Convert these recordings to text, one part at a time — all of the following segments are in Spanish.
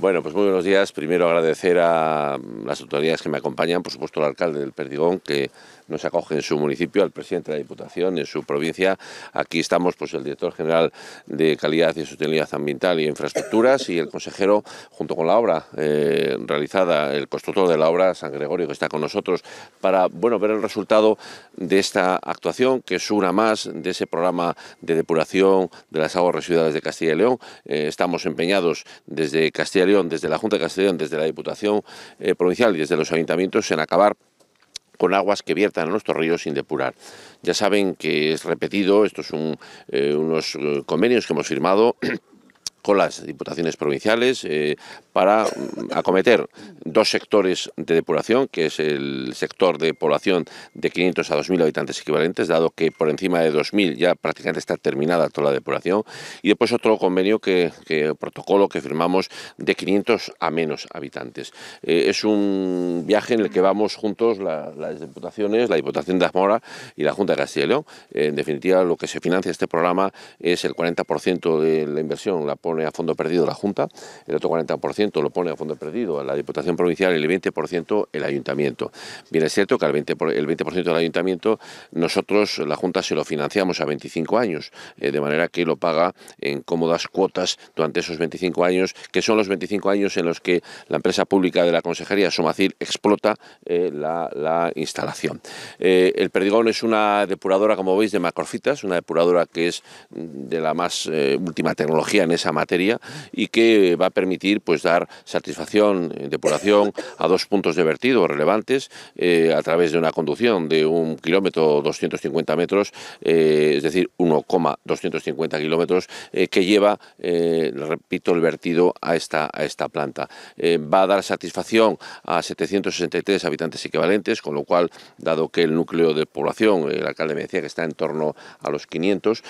Bueno, pues muy buenos días. Primero agradecer a las autoridades que me acompañan, por supuesto al alcalde del Perdigón, que nos acoge en su municipio, al presidente de la Diputación, en su provincia. Aquí estamos, pues el director general de Calidad y Sostenibilidad Ambiental y Infraestructuras y el consejero, junto con la obra eh, realizada, el constructor de la obra, San Gregorio, que está con nosotros, para bueno, ver el resultado de esta actuación, que es una más de ese programa de depuración de las aguas residuales de Castilla y León. Eh, estamos empeñados desde Castilla desde la Junta de Castellón, desde la Diputación eh, Provincial y desde los ayuntamientos en acabar con aguas que viertan a nuestros ríos sin depurar. Ya saben que es repetido, estos son eh, unos eh, convenios que hemos firmado con las diputaciones provinciales eh, para mm, acometer dos sectores de depuración, que es el sector de población de 500 a 2.000 habitantes equivalentes, dado que por encima de 2.000 ya prácticamente está terminada toda la depuración, y después otro convenio que, protocolo que firmamos de 500 a menos habitantes. Eh, es un viaje en el que vamos juntos las diputaciones, la Diputación de Zamora y la Junta de Castilla y León. En definitiva, lo que se financia este programa es el 40% de la inversión, la pone a fondo perdido la Junta, el otro 40% lo pone a fondo perdido la Diputación Provincial y el 20% el Ayuntamiento. Bien es cierto que el 20%, el 20 del Ayuntamiento nosotros, la Junta, se lo financiamos a 25 años, eh, de manera que lo paga en cómodas cuotas durante esos 25 años, que son los 25 años en los que la empresa pública de la Consejería, Somacil, explota eh, la, instalación. Eh, el Perdigón es una depuradora, como veis, de macrofitas, una depuradora que es mm, de la más última tecnología en esa materia y que va a permitir pues, dar satisfacción, de eh, depuración a dos puntos de vertido relevantes eh, a través de una conducción de un kilómetro 250 metros, eh, es decir, 1,250 kilómetros, que lleva, repito, el vertido a esta, a esta planta. va a dar satisfacción a 763 habitantes equivalentes, con lo cual, dado que el núcleo de población, el alcalde me decía que está en torno a los 500,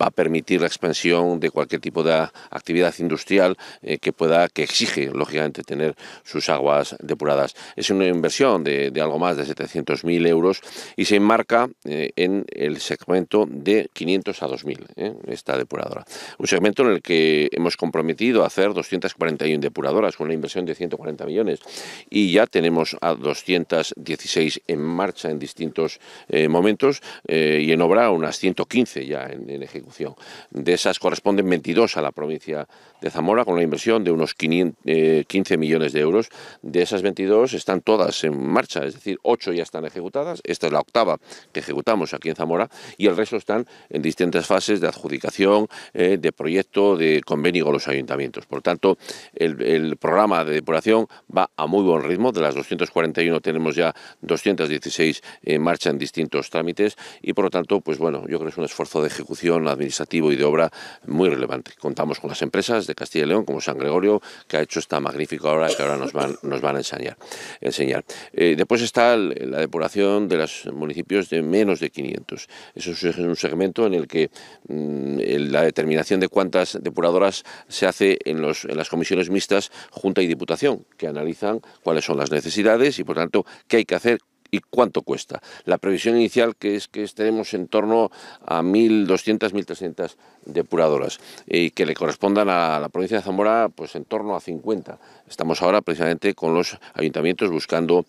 va a permitir la expansión de cualquier tipo de actividad industrial eh, que pueda, que exige, lógicamente, tener sus aguas depuradas. Es una inversión de, algo más de 700.000 euros y se enmarca eh, en el segmento de 500 a 2.000, eh, esta depuradora. Un segmento en el que hemos comprometido a hacer 241 depuradoras con una inversión de 140 millones y ya tenemos a 216 en marcha en distintos eh, momentos y en obra unas 115 ya en, en ejecución. De esas corresponden 22 a la provincia provincia de Zamora con una inversión de unos 15 eh, millones de euros. De esas 22 están todas en marcha, es decir, 8 ya están ejecutadas. Esta es la octava que ejecutamos aquí en Zamora y el resto están en distintas fases de adjudicación, eh, de proyecto, de convenio con los ayuntamientos. Por lo tanto, el, programa de depuración va a muy buen ritmo. De las 241 tenemos ya 216 en marcha en distintos trámites y por lo tanto, pues bueno, yo creo que es un esfuerzo de ejecución administrativo y de obra muy relevante. Contamos con las empresas de Castilla y León, como San Gregorio, que ha hecho esta magnífica obra que ahora nos van, a enseñar. enseñar. Eh, después está la depuración de los municipios de menos de 500. Eso es un segmento en el que mm, la determinación de cuántas depuradoras se hace en, en las comisiones mixtas Junta y Diputación, que analizan cuáles son las necesidades y, por tanto, qué hay que hacer, y cuánto cuesta. La previsión inicial que es que estaremos en torno a 1.200, 1.300 depuradoras y que le correspondan a la provincia de Zamora pues en torno a 50. Estamos ahora precisamente con los ayuntamientos buscando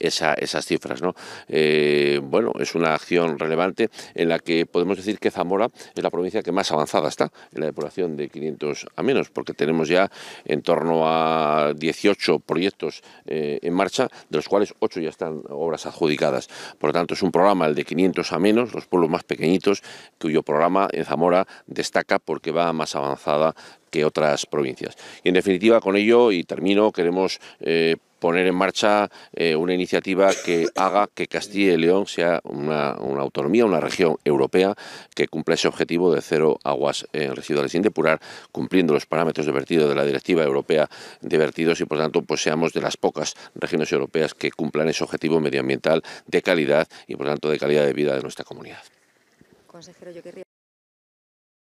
esas cifras. ¿no? Eh, bueno, es una acción relevante en la que podemos decir que Zamora es la provincia que más avanzada está en la depuración de 500 a menos, porque tenemos ya en torno a 18 proyectos eh, en marcha, de los cuales 8 ya están obras adjudicadas. Por lo tanto, es un programa, el de 500 a menos, los pueblos más pequeñitos, cuyo programa en Zamora destaca porque va más avanzada que otras provincias. Y en definitiva, con ello, y termino, queremos... Eh, poner en marcha eh, una iniciativa que haga que Castilla y León sea una, autonomía, una región europea que cumpla ese objetivo de cero aguas residuales sin depurar, cumpliendo los parámetros de vertido de la Directiva Europea de Vertidos y, por tanto, pues seamos de las pocas regiones europeas que cumplan ese objetivo medioambiental de calidad y, por tanto, de calidad de vida de nuestra comunidad.